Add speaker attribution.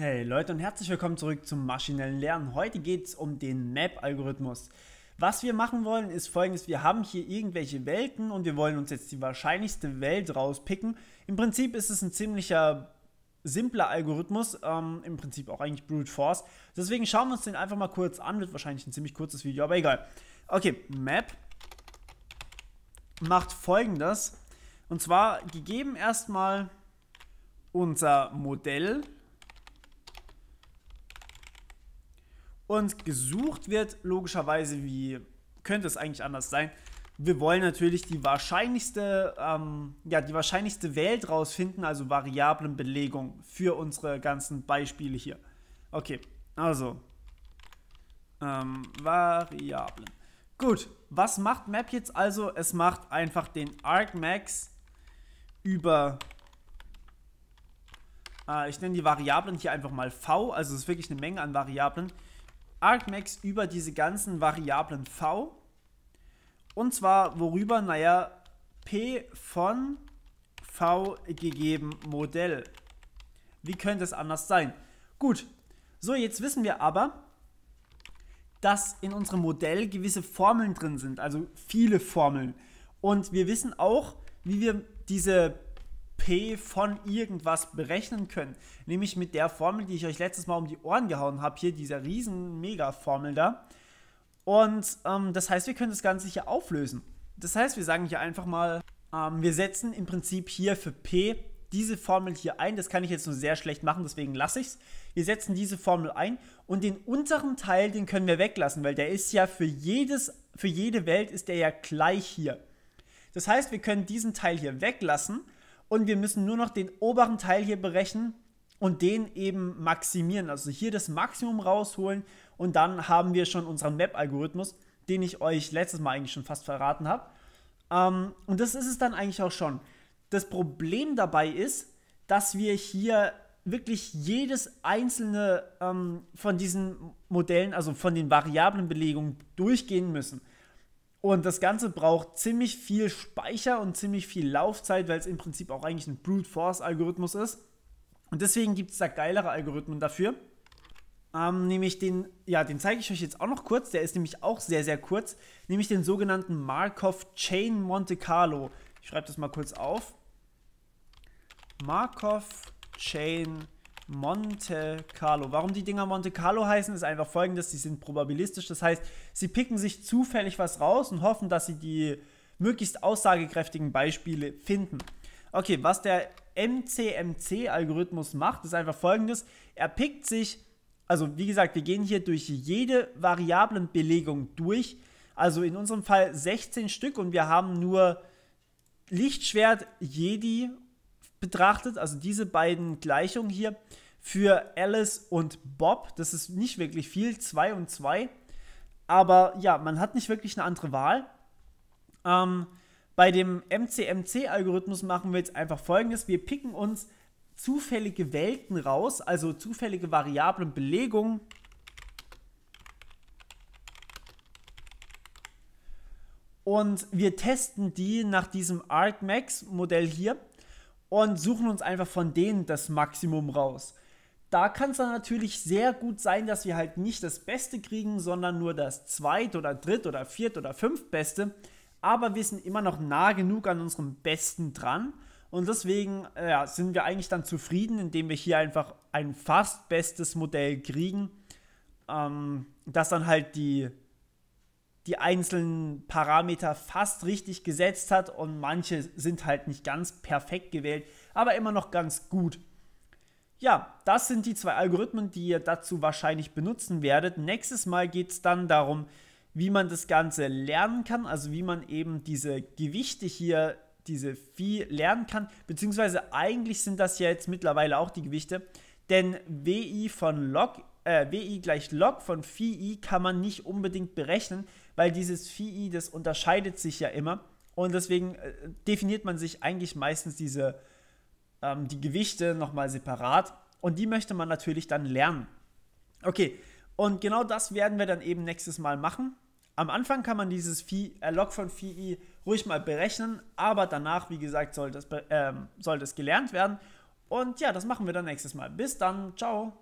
Speaker 1: Hey Leute und herzlich willkommen zurück zum maschinellen Lernen. Heute geht es um den Map-Algorithmus. Was wir machen wollen ist folgendes, wir haben hier irgendwelche Welten und wir wollen uns jetzt die wahrscheinlichste Welt rauspicken. Im Prinzip ist es ein ziemlicher simpler Algorithmus, ähm, im Prinzip auch eigentlich Brute Force. Deswegen schauen wir uns den einfach mal kurz an, wird wahrscheinlich ein ziemlich kurzes Video, aber egal. Okay, Map macht folgendes. Und zwar gegeben erstmal unser Modell Und gesucht wird logischerweise, wie könnte es eigentlich anders sein, wir wollen natürlich die wahrscheinlichste, ähm, ja, die wahrscheinlichste Welt rausfinden, also Variablenbelegung für unsere ganzen Beispiele hier. Okay, also ähm, Variablen. Gut, was macht Map jetzt also? Es macht einfach den ArcMax über, äh, ich nenne die Variablen hier einfach mal V, also es ist wirklich eine Menge an Variablen, Argmax über diese ganzen Variablen v. Und zwar worüber, naja, p von v gegeben Modell. Wie könnte es anders sein? Gut, so jetzt wissen wir aber, dass in unserem Modell gewisse Formeln drin sind, also viele Formeln. Und wir wissen auch, wie wir diese P von irgendwas berechnen können. Nämlich mit der Formel, die ich euch letztes Mal um die Ohren gehauen habe, hier dieser riesen Mega-Formel da. Und ähm, das heißt, wir können das Ganze hier auflösen. Das heißt, wir sagen hier einfach mal, ähm, wir setzen im Prinzip hier für P diese Formel hier ein. Das kann ich jetzt nur sehr schlecht machen, deswegen lasse ich es. Wir setzen diese Formel ein und den unteren Teil, den können wir weglassen, weil der ist ja für, jedes, für jede Welt ist der ja gleich hier. Das heißt, wir können diesen Teil hier weglassen und wir müssen nur noch den oberen Teil hier berechnen und den eben maximieren. Also hier das Maximum rausholen und dann haben wir schon unseren Map-Algorithmus, den ich euch letztes Mal eigentlich schon fast verraten habe. Ähm, und das ist es dann eigentlich auch schon. Das Problem dabei ist, dass wir hier wirklich jedes einzelne ähm, von diesen Modellen, also von den variablen Belegungen durchgehen müssen. Und das Ganze braucht ziemlich viel Speicher und ziemlich viel Laufzeit, weil es im Prinzip auch eigentlich ein Brute Force-Algorithmus ist. Und deswegen gibt es da geilere Algorithmen dafür. Ähm, nämlich den, ja, den zeige ich euch jetzt auch noch kurz, der ist nämlich auch sehr, sehr kurz, nämlich den sogenannten Markov Chain Monte Carlo. Ich schreibe das mal kurz auf. Markov Chain Monte Monte Carlo. Warum die Dinger Monte Carlo heißen, ist einfach folgendes, sie sind probabilistisch. Das heißt, sie picken sich zufällig was raus und hoffen, dass sie die möglichst aussagekräftigen Beispiele finden. Okay, was der MCMC-Algorithmus macht, ist einfach folgendes. Er pickt sich, also wie gesagt, wir gehen hier durch jede Variablenbelegung durch. Also in unserem Fall 16 Stück und wir haben nur Lichtschwert, Jedi betrachtet, also diese beiden Gleichungen hier, für Alice und Bob. Das ist nicht wirklich viel, 2 und 2. Aber ja, man hat nicht wirklich eine andere Wahl. Ähm, bei dem MCMC-Algorithmus machen wir jetzt einfach folgendes: Wir picken uns zufällige Welten raus, also zufällige Variablen, Belegungen. Und wir testen die nach diesem arcmax modell hier und suchen uns einfach von denen das Maximum raus. Da kann es dann natürlich sehr gut sein, dass wir halt nicht das Beste kriegen, sondern nur das zweit oder dritt oder viert oder fünftbeste. Aber wir sind immer noch nah genug an unserem Besten dran. Und deswegen äh, ja, sind wir eigentlich dann zufrieden, indem wir hier einfach ein fast bestes Modell kriegen, ähm, das dann halt die die einzelnen Parameter fast richtig gesetzt hat und manche sind halt nicht ganz perfekt gewählt, aber immer noch ganz gut. Ja, das sind die zwei Algorithmen, die ihr dazu wahrscheinlich benutzen werdet. Nächstes Mal geht es dann darum, wie man das Ganze lernen kann, also wie man eben diese Gewichte hier, diese Phi lernen kann, beziehungsweise eigentlich sind das ja jetzt mittlerweile auch die Gewichte, denn WI von Log äh, WI gleich Log von Phi I kann man nicht unbedingt berechnen, weil dieses Phi, I, das unterscheidet sich ja immer. Und deswegen äh, definiert man sich eigentlich meistens diese, ähm, die Gewichte nochmal separat. Und die möchte man natürlich dann lernen. Okay, und genau das werden wir dann eben nächstes Mal machen. Am Anfang kann man dieses Phi, äh, Log von Phi I ruhig mal berechnen, aber danach, wie gesagt, soll das, äh, soll das gelernt werden. Und ja, das machen wir dann nächstes Mal. Bis dann, ciao.